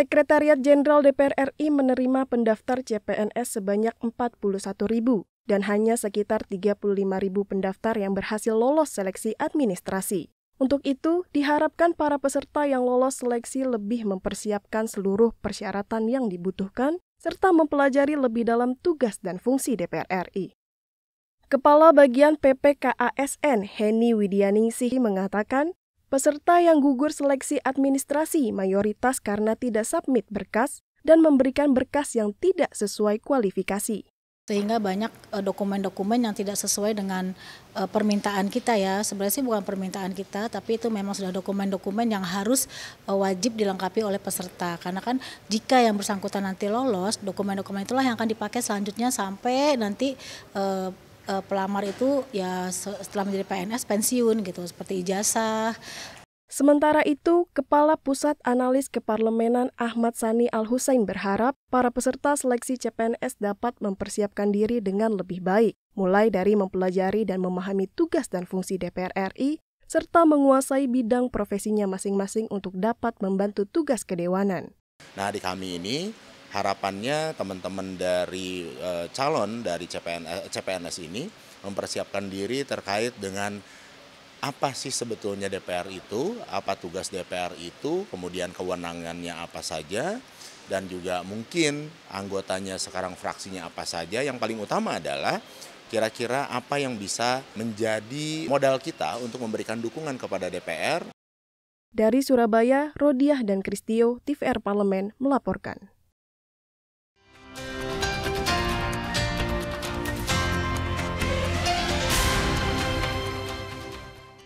Sekretariat Jenderal DPR RI menerima pendaftar CPNS sebanyak 41 ribu dan hanya sekitar 35 ribu pendaftar yang berhasil lolos seleksi administrasi. Untuk itu, diharapkan para peserta yang lolos seleksi lebih mempersiapkan seluruh persyaratan yang dibutuhkan, serta mempelajari lebih dalam tugas dan fungsi DPR RI. Kepala Bagian PPKASN Heni Widyaningsih mengatakan, Peserta yang gugur seleksi administrasi mayoritas karena tidak submit berkas dan memberikan berkas yang tidak sesuai kualifikasi sehingga banyak e, dokumen-dokumen yang tidak sesuai dengan e, permintaan kita ya. Sebenarnya sih bukan permintaan kita, tapi itu memang sudah dokumen-dokumen yang harus e, wajib dilengkapi oleh peserta. Karena kan jika yang bersangkutan nanti lolos, dokumen-dokumen itulah yang akan dipakai selanjutnya sampai nanti uh, pelamar itu ya setelah menjadi PNS pensiun gitu seperti ijazah. Sementara itu, Kepala Pusat Analis Keparlemenan Ahmad Sani Al-Husain berharap para peserta seleksi CPNS dapat mempersiapkan diri dengan lebih baik, mulai dari mempelajari dan memahami tugas dan fungsi DPR RI, serta menguasai bidang profesinya masing-masing untuk dapat membantu tugas kedewanan. Nah, di kami ini harapannya teman-teman dari uh, calon dari CPN, eh, CPNS ini mempersiapkan diri terkait dengan apa sih sebetulnya DPR itu, apa tugas DPR itu, kemudian kewenangannya apa saja, dan juga mungkin anggotanya sekarang fraksinya apa saja. Yang paling utama adalah kira-kira apa yang bisa menjadi modal kita untuk memberikan dukungan kepada DPR. Dari Surabaya, Rodiah dan Kristio, TVR Parlemen melaporkan.